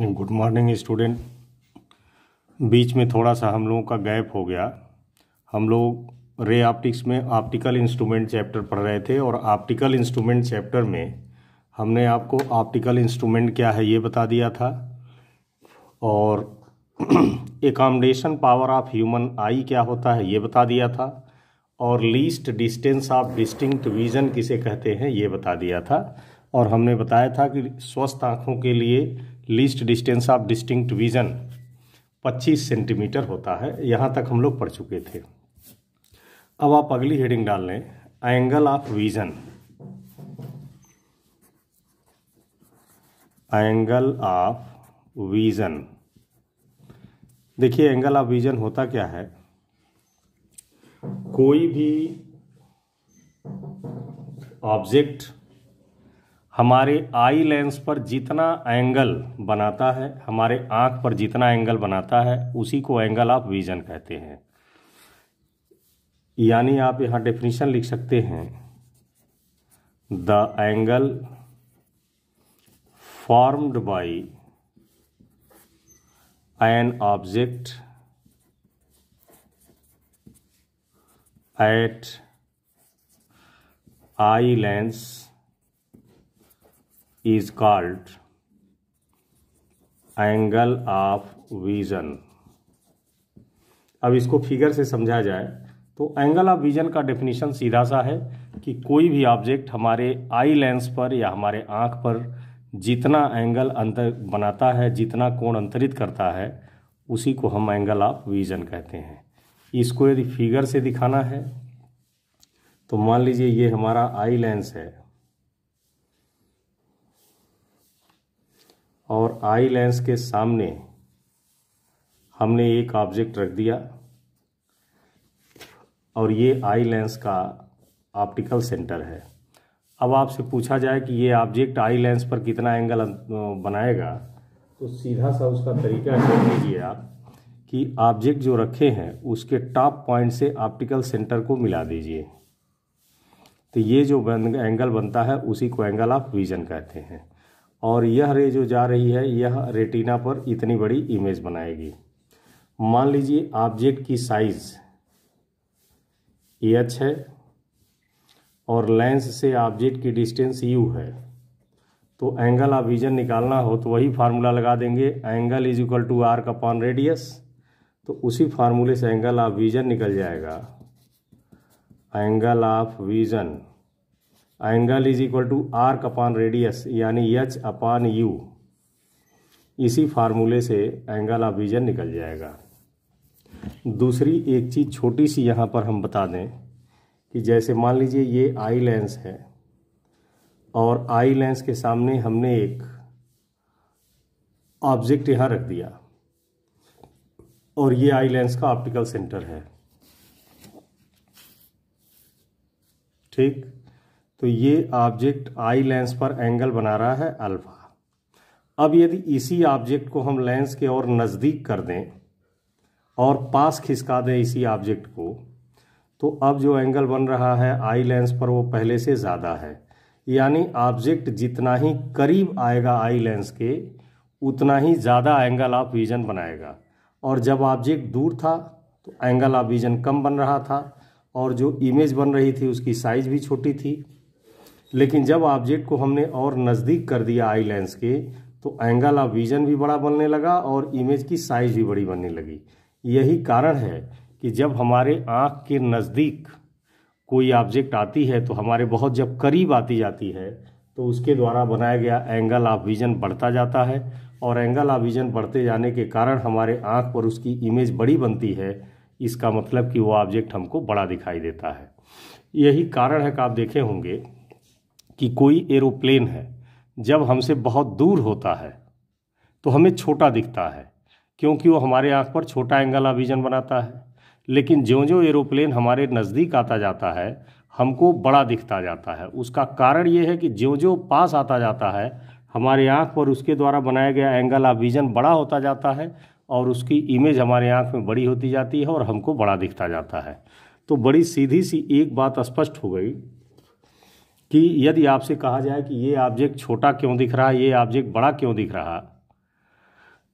good morning student बीच में थोड़ा सा हम लोगों का गैप हो गया हम लोग रे ऑप्टिक्स में ऑप्टिकल इंस्ट्रूमेंट चैप्टर पढ़ रहे थे और ऑप्टिकल इंस्ट्रूमेंट चैप्टर में हमने आपको ऑप्टिकल इंस्ट्रूमेंट क्या है ये बता दिया था और accommodation power of human eye क्या होता है ये बता दिया था और least distance of distinct vision किसे कहते हैं ये बता दिया था और हमने बताया था कि स्वस्थ आँखों के लिए least distance of distinct vision 25 centimetre होता है यहाँ तक हम लोग पढ़ चुके थे अब आप अगली हेडिंग डाल लें angle of vision angle of vision देखिए एंगल ऑफ विजन होता क्या है कोई भी ऑब्जेक्ट हमारे आई लेंस पर जितना एंगल बनाता है हमारे आँख पर जितना एंगल बनाता है उसी को एंगल ऑफ विजन कहते हैं यानी आप यहाँ डेफिनेशन लिख सकते हैं the angle formed by an object at eye lens is called angle of vision अब इसको फिगर से समझा जाए तो एंगल ऑफ विजन का डेफिनेशन सीधा सा है कि कोई भी ऑब्जेक्ट हमारे आई लेंस पर या हमारे आँख पर जितना एंगल अंतर बनाता है जितना कोण अंतरित करता है उसी को हम एंगल ऑफ विजन कहते हैं इसको यदि फिगर से दिखाना है तो मान लीजिए ये हमारा आई लेंस है और आई लेंस के सामने हमने एक ऑब्जेक्ट रख दिया और ये आई लेंस का ऑप्टिकल सेंटर है अब आपसे पूछा जाए कि ये ऑब्जेक्ट आई लेंस पर कितना एंगल बनाएगा तो सीधा सा उसका तरीका देख लीजिए आप कि ऑब्जेक्ट जो रखे हैं उसके टॉप पॉइंट से ऑप्टिकल सेंटर को मिला दीजिए तो ये जो एंगल बनता है उसी को एंगल ऑफ विजन कहते हैं और यह रे जो जा रही है यह रेटिना पर इतनी बड़ी इमेज बनाएगी मान लीजिए ऑब्जेक्ट की साइज एच है और लेंस से ऑब्जेक्ट की डिस्टेंस यू है तो एंगल ऑफ विजन निकालना हो तो वही फार्मूला लगा देंगे angle is equal to arc upon radius तो उसी फार्मूले से एंगल ऑफ विजन निकल जाएगा angle of vision angle is equal to arc upon radius यानी एच अपान यू इसी फार्मूले से एंगल ऑफ विजन निकल जाएगा दूसरी एक चीज़ छोटी सी यहाँ पर हम बता दें कि जैसे मान लीजिए ये आई लेंस है और आई लेंस के सामने हमने एक ऑब्जेक्ट यहाँ रख दिया और ये आई लेंस का ऑप्टिकल सेंटर है ठीक तो ये ऑब्जेक्ट आई लेंस पर एंगल बना रहा है अल्फा अब यदि इसी ऑब्जेक्ट को हम लेंस के और नज़दीक कर दें और पास खिसका दें इसी ऑब्जेक्ट को तो अब जो एंगल बन रहा है आई लेंस पर वो पहले से ज़्यादा है यानी ऑब्जेक्ट जितना ही करीब आएगा आई लेंस के उतना ही ज़्यादा एंगल ऑफ विजन बनाएगा और जब ऑब्जेक्ट दूर था तो एंगल ऑफ विजन कम बन रहा था और जो इमेज बन रही थी उसकी साइज़ भी छोटी थी लेकिन जब ऑब्जेक्ट को हमने और नज़दीक कर दिया आई लेंस के तो एंगल ऑफ विजन भी बड़ा बनने लगा और इमेज की साइज भी बड़ी बनने लगी यही कारण है कि जब हमारे आँख के नज़दीक कोई ऑब्जेक्ट आती है तो हमारे बहुत जब करीब आती जाती है तो उसके द्वारा बनाया गया एंगल ऑफ विजन बढ़ता जाता है और एंगल ऑफ विजन बढ़ते जाने के कारण हमारे आँख पर उसकी इमेज बड़ी बनती है इसका मतलब कि वो ऑब्जेक्ट हमको बड़ा दिखाई देता है यही कारण है कि आप देखे होंगे कि कोई एरोप्लेन है जब हमसे बहुत दूर होता है तो हमें छोटा दिखता है क्योंकि वो हमारे आँख पर छोटा एंगल आविजन बनाता है लेकिन ज्यो ज्यो एरोप्लेन हमारे नज़दीक आता जाता है हमको बड़ा दिखता जाता है उसका कारण ये है कि ज्यो ज्यो पास आता जाता है हमारे आँख पर उसके द्वारा बनाया गया एंगल ऑफ विज़न बड़ा होता जाता है और उसकी इमेज हमारे आँख में बड़ी होती जाती है और हमको बड़ा दिखता जाता है तो बड़ी सीधी सी एक बात स्पष्ट हो गई कि यदि आपसे कहा जाए कि ये ऑब्जेक्ट छोटा क्यों दिख रहा है ये ऑब्जेक्ट बड़ा क्यों दिख रहा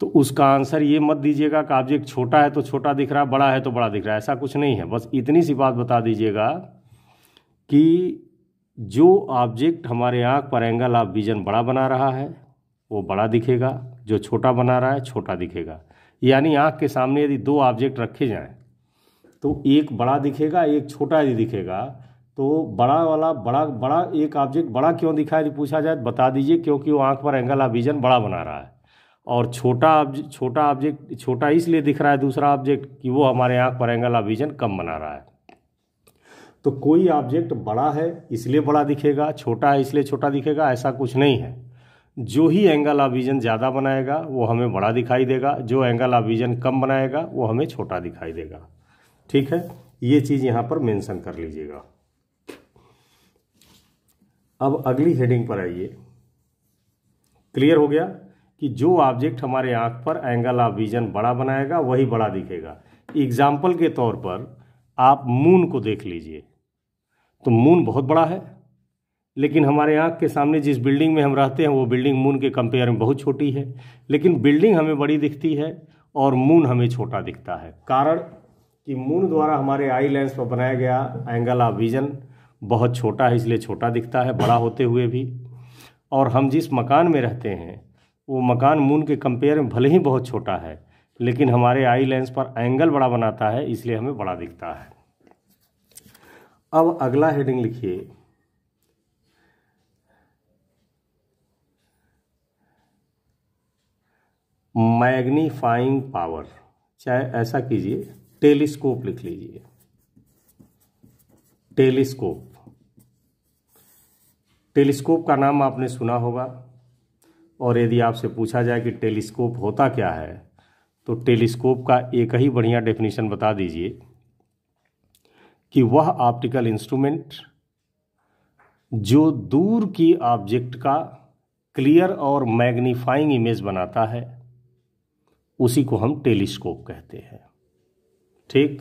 तो उसका आंसर ये मत दीजिएगा कि ऑब्जेक्ट छोटा है तो छोटा दिख रहा है बड़ा है तो बड़ा दिख रहा है ऐसा कुछ नहीं है बस इतनी सी बात बता दीजिएगा कि जो ऑब्जेक्ट हमारे आँख पर एंगल ऑफ विजन बड़ा बना रहा है वो बड़ा दिखेगा जो छोटा बना रहा है छोटा दिखेगा यानी आँख के सामने यदि दो ऑब्जेक्ट रखे जाएँ तो एक बड़ा दिखेगा एक छोटा यदि दिखेगा तो बड़ा वाला बड़ा बड़ा एक ऑब्जेक्ट बड़ा क्यों दिखा दे पूछा जाए तो बता दीजिए क्योंकि वो आँख पर एंगल ऑफ विजन बड़ा बना रहा है और छोटा ऑब्जेक्ट छोटा ऑब्जेक्ट छोटा इसलिए दिख रहा है दूसरा ऑब्जेक्ट कि वो हमारे आँख पर एंगल ऑफ विजन कम बना रहा है तो कोई ऑब्जेक्ट बड़ा है इसलिए बड़ा दिखेगा छोटा है इसलिए छोटा दिखेगा ऐसा कुछ नहीं है जो ही एंगल ऑफ विजन ज़्यादा बनाएगा वो हमें बड़ा दिखाई देगा जो एंगल ऑफ विजन कम बनाएगा वो हमें छोटा दिखाई देगा ठीक है ये चीज़ यहाँ पर मेंशन कर लीजिएगा अब अगली हेडिंग पर आइए क्लियर हो गया कि जो ऑब्जेक्ट हमारे आंख पर एंगल ऑफ विजन बड़ा बनाएगा वही बड़ा दिखेगा एग्जाम्पल के तौर पर आप मून को देख लीजिए तो मून बहुत बड़ा है लेकिन हमारे आंख के सामने जिस बिल्डिंग में हम रहते हैं वो बिल्डिंग मून के कंपेयर में बहुत छोटी है लेकिन बिल्डिंग हमें बड़ी दिखती है और मून हमें छोटा दिखता है कारण कि मून द्वारा हमारे आई लेंस पर बनाया गया एंगल ऑफ विजन बहुत छोटा है इसलिए छोटा दिखता है बड़ा होते हुए भी और हम जिस मकान में रहते हैं वो मकान मून के कंपेयर में भले ही बहुत छोटा है लेकिन हमारे आई लेंस पर एंगल बड़ा बनाता है इसलिए हमें बड़ा दिखता है अब अगला हेडिंग लिखिए मैग्नीफाइंग पावर चाहे ऐसा कीजिए टेलीस्कोप लिख लीजिए टेलीस्कोप टेलीस्कोप का नाम आपने सुना होगा और यदि आपसे पूछा जाए कि टेलीस्कोप होता क्या है तो टेलीस्कोप का एक ही बढ़िया डेफिनेशन बता दीजिए कि वह ऑप्टिकल इंस्ट्रूमेंट जो दूर की ऑब्जेक्ट का क्लियर और मैग्नीफाइंग इमेज बनाता है उसी को हम टेलीस्कोप कहते हैं ठीक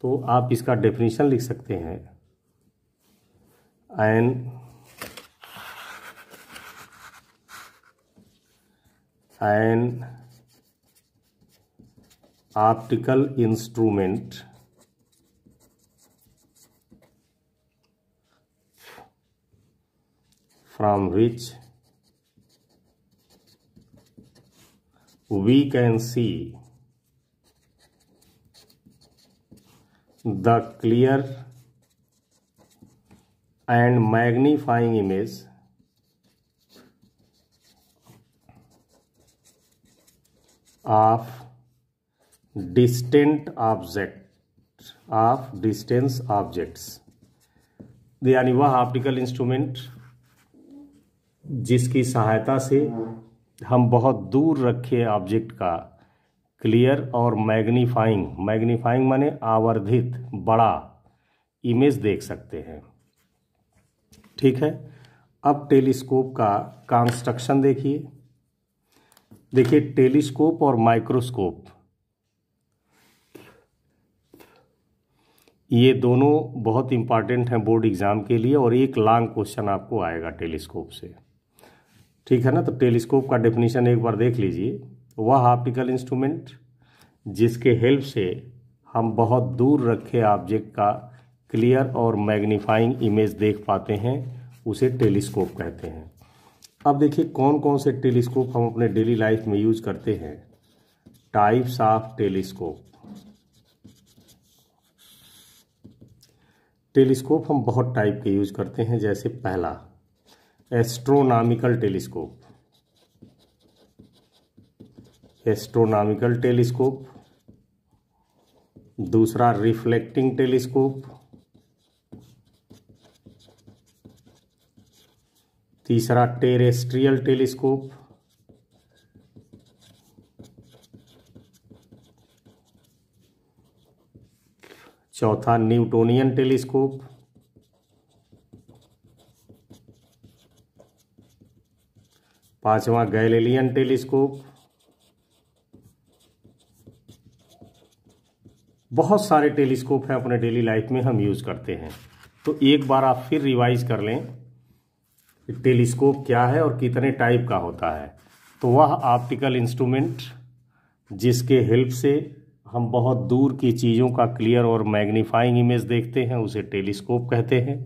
तो आप इसका डेफिनेशन लिख सकते हैं and an optical instrument from which we can see the clear and magnifying image of distant object of distance objects यानी वह ऑप्टिकल इंस्ट्रूमेंट जिसकी सहायता से हम बहुत दूर रखे ऑब्जेक्ट का क्लियर और मैग्नीफाइंग मैग्नीफाइंग माने आवर्धित बड़ा इमेज देख सकते हैं ठीक है अब टेलीस्कोप का कंस्ट्रक्शन देखिए देखिए टेलीस्कोप और माइक्रोस्कोप ये दोनों बहुत इंपॉर्टेंट हैं बोर्ड एग्ज़ाम के लिए और एक लॉन्ग क्वेश्चन आपको आएगा टेलीस्कोप से ठीक है ना तो टेलीस्कोप का डेफिनेशन एक बार देख लीजिए वह ऑप्टिकल इंस्ट्रूमेंट जिसके हेल्प से हम बहुत दूर रखे ऑब्जेक्ट का क्लियर और मैग्नीफाइंग इमेज देख पाते हैं उसे टेलीस्कोप कहते हैं अब देखिए कौन कौन से टेलीस्कोप हम अपने डेली लाइफ में यूज करते हैं टाइप्स ऑफ टेलीस्कोप टेलीस्कोप हम बहुत टाइप के यूज करते हैं जैसे पहला एस्ट्रोनॉमिकल टेलीस्कोप एस्ट्रोनॉमिकल टेलीस्कोप दूसरा रिफ्लेक्टिंग टेलीस्कोप तीसरा टेरेस्ट्रियल टेलीस्कोप चौथा न्यूटोनियन टेलीस्कोप पांचवा गैलेलियन टेलीस्कोप बहुत सारे टेलीस्कोप हैं अपने डेली लाइफ में हम यूज़ करते हैं तो एक बार आप फिर रिवाइज कर लें टेलीस्कोप क्या है और कितने टाइप का होता है तो वह ऑप्टिकल इंस्ट्रूमेंट जिसके हेल्प से हम बहुत दूर की चीज़ों का क्लियर और मैग्नीफाइंग इमेज देखते हैं उसे टेलीस्कोप कहते हैं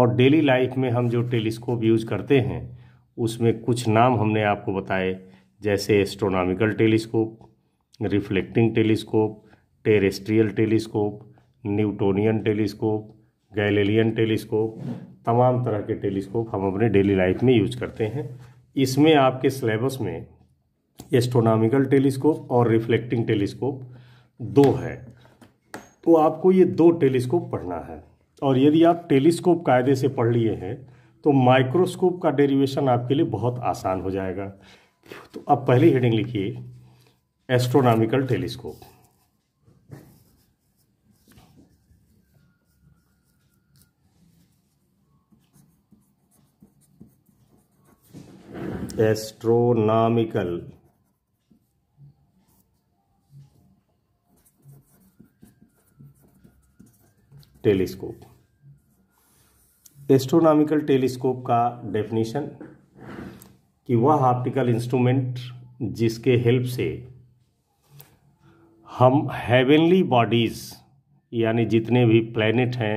और डेली लाइफ में हम जो टेलीस्कोप यूज करते हैं उसमें कुछ नाम हमने आपको बताए जैसे astronomical telescope reflecting telescope terrestrial telescope Newtonian telescope Galilean telescope तमाम तरह के टेलीस्कोप हम अपने डेली लाइफ में यूज करते हैं इसमें आपके सिलेबस में एस्ट्रोनॉमिकल टेलीस्कोप और रिफ्लेक्टिंग टेलीस्कोप दो है तो आपको ये दो टेलीस्कोप पढ़ना है और यदि आप टेलीस्कोप कायदे से पढ़ लिए हैं तो माइक्रोस्कोप का डेरिवेशन आपके लिए बहुत आसान हो जाएगा तो अब पहली हेडिंग लिखिए astronomical telescope astronomical telescope astronomical telescope का डेफिनेशन कि वह ऑप्टिकल इंस्ट्रूमेंट जिसके हेल्प से हम हेवनली बॉडीज़ यानी जितने भी प्लैनेट हैं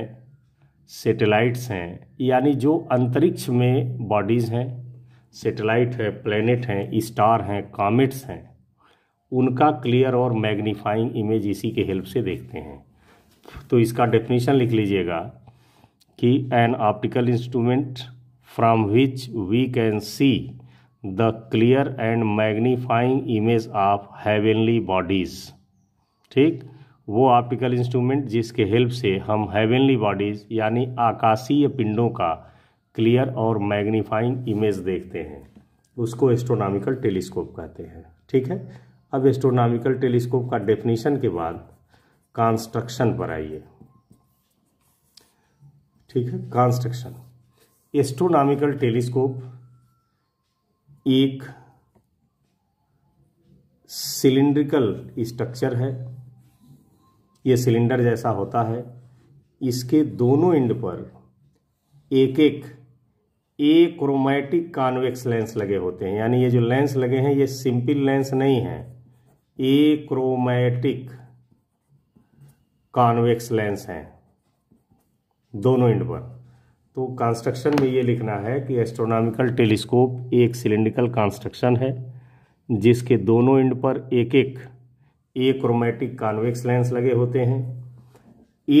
सेटेलाइट्स हैं यानी जो अंतरिक्ष में बॉडीज़ हैं सेटेलाइट है प्लेनेट हैं स्टार हैं कॉमेट्स हैं उनका क्लियर और मैग्नीफाइंग इमेज इसी के हेल्प से देखते हैं तो इसका डेफिनेशन लिख लीजिएगा कि an optical instrument from which we can see the clear and magnifying image of heavenly bodies ठीक वो ऑप्टिकल इंस्ट्रूमेंट जिसके हेल्प से हम हैवेनली बॉडीज़ यानी आकाशीय पिंडों का क्लियर और मैग्नीफाइंग इमेज देखते हैं उसको एस्ट्रोनॉमिकल टेलीस्कोप कहते हैं ठीक है अब एस्ट्रोनॉमिकल टेलीस्कोप का डेफिनेशन के बाद कंस्ट्रक्शन पर आइए ठीक है कंस्ट्रक्शन एस्ट्रोनॉमिकल टेलीस्कोप एक सिलिंड्रिकल स्ट्रक्चर है ये सिलेंडर जैसा होता है इसके दोनों एंड पर एक एक ए क्रोमैटिक कॉन्वेक्स लेंस लगे होते हैं यानी ये जो लेंस लगे हैं ये सिंपल लेंस नहीं है ए क्रोमैटिक कॉन्वेक्स लेंस हैं दोनों इंड पर तो कंस्ट्रक्शन में ये लिखना है कि एस्ट्रोनॉमिकल टेलीस्कोप एक सिलेंडिकल कंस्ट्रक्शन है जिसके दोनों इंड पर एक एक ए क्रोमैटिक कॉन्वेक्स लेंस लगे होते हैं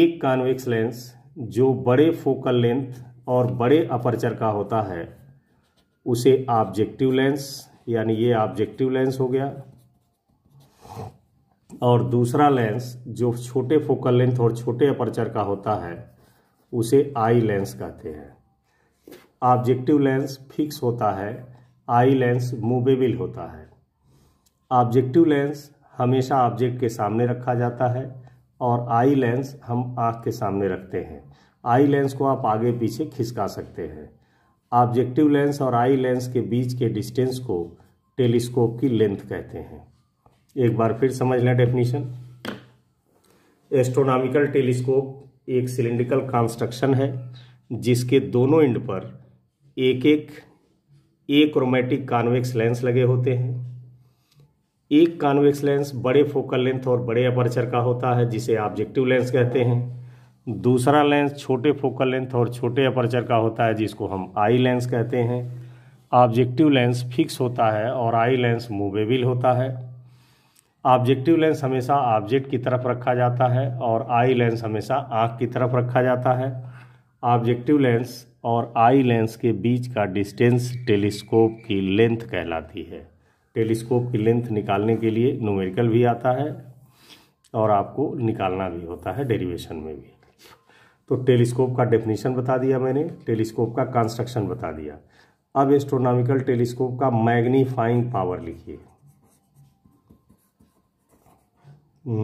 एक कॉन्वेक्स लेंस जो बड़े फोकल लेंथ और बड़े अपर्चर का होता है उसे ऑब्जेक्टिव लेंस यानी ये ऑब्जेक्टिव लेंस हो गया और दूसरा लेंस जो छोटे फोकल लेंथ और छोटे अपर्चर का होता है उसे आई लेंस कहते हैं ऑब्जेक्टिव लेंस फिक्स होता है आई लेंस मूवेबल होता है ऑब्जेक्टिव लेंस हमेशा ऑब्जेक्ट के सामने रखा जाता है और आई लेंस हम आँख के सामने रखते हैं आई लेंस को आप आगे पीछे खिसका सकते हैं ऑब्जेक्टिव लेंस और आई लेंस के बीच के डिस्टेंस को टेलीस्कोप की लेंथ कहते हैं एक बार फिर समझ लें डेफिनेशन एस्ट्रोनॉमिकल टेलीस्कोप एक सिलेंडिकल कंस्ट्रक्शन है जिसके दोनों एंड पर एक एक एक्रोमेटिक कॉन्वेक्स लेंस लगे होते हैं एक कॉन्वेक्स लेंस बड़े फोकल लेंथ और बड़े अपर्चर का होता है जिसे ऑब्जेक्टिव लेंस कहते हैं दूसरा लेंस छोटे फोकल लेंथ और छोटे अपर्चर का होता है जिसको हम आई लेंस कहते हैं ऑब्जेक्टिव लेंस फिक्स होता है और आई लेंस मूवेबल होता है ऑब्जेक्टिव लेंस हमेशा ऑब्जेक्ट की तरफ रखा जाता है और आई लेंस हमेशा आँख की तरफ रखा जाता है ऑब्जेक्टिव लेंस और आई लेंस के बीच का डिस्टेंस टेलीस्कोप की लेंथ कहलाती है टेलीस्कोप की लेंथ निकालने के लिए न्यूमेरिकल भी आता है और आपको निकालना भी होता है डेरिवेशन में भी तो टेलीस्कोप का डेफिनेशन बता दिया मैंने टेलीस्कोप का कंस्ट्रक्शन बता दिया अब एस्ट्रोनॉमिकल टेलीस्कोप का मैग्नीफाइंग पावर लिखिए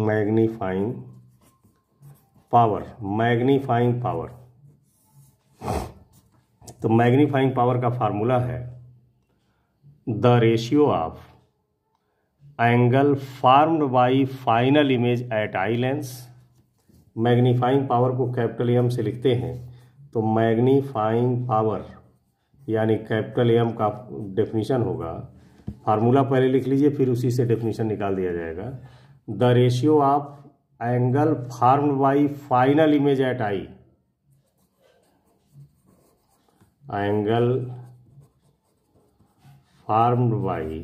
मैग्नीफाइंग पावर मैग्नीफाइंग पावर तो मैग्नीफाइंग पावर का फार्मूला है the ratio of angle formed by final image at eye lens magnifying power को कैपिटल एम से लिखते हैं तो मैग्नीफाइंग पावर यानी कैपिटल एम का डेफिनेशन होगा फार्मूला पहले लिख लीजिए फिर उसी से डेफिनेशन निकाल दिया जाएगा the ratio of angle form by final image at eye angle form by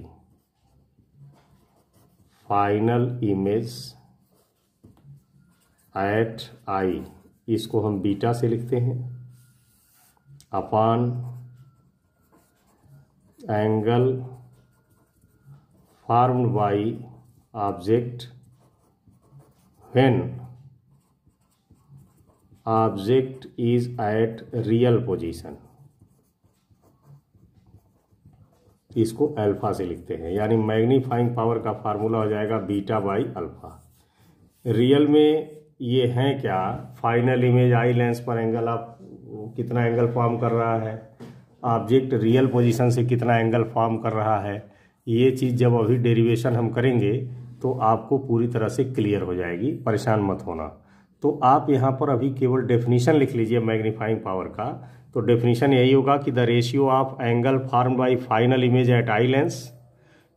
final image at eye इसको हम बीटा से लिखते हैं upon angle form by object when object is at real position इसको अल्फा से लिखते हैं यानी मैग्नीफाइंग पावर का फार्मूला हो जाएगा बीटा बाई अल्फा रियल में ये हैं क्या फाइनल इमेज आई लेंस पर एंगल आप कितना एंगल फॉर्म कर रहा है ऑब्जेक्ट रियल पोजीशन से कितना एंगल फॉर्म कर रहा है ये चीज़ जब अभी डेरिवेशन हम करेंगे तो आपको पूरी तरह से क्लियर हो जाएगी परेशान मत होना तो आप यहाँ पर अभी केवल डेफिनेशन लिख लीजिए मैग्नीफाइंग पावर का तो डेफिनेशन यही होगा कि the ratio of angle form by final image at eye lens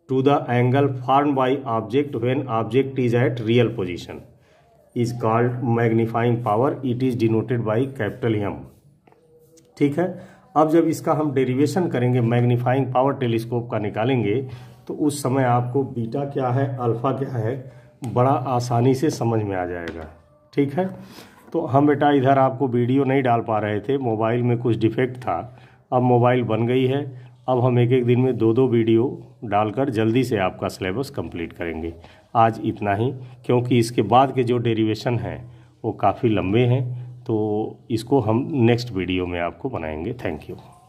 to the angle form by object when object is at real position is called magnifying power it is denoted by capital M ठीक है अब जब इसका हम derivation करेंगे magnifying power telescope का निकालेंगे तो उस समय आपको बीटा क्या है अल्फा क्या है बड़ा आसानी से समझ में आ जाएगा ठीक है तो हम बेटा इधर आपको वीडियो नहीं डाल पा रहे थे मोबाइल में कुछ डिफेक्ट था अब मोबाइल बन गई है अब हम एक एक दिन में दो दो वीडियो डालकर जल्दी से आपका सिलेबस कंप्लीट करेंगे आज इतना ही क्योंकि इसके बाद के जो डेरिवेशन हैं वो काफ़ी लंबे हैं तो इसको हम नेक्स्ट वीडियो में आपको बनाएंगे थैंक यू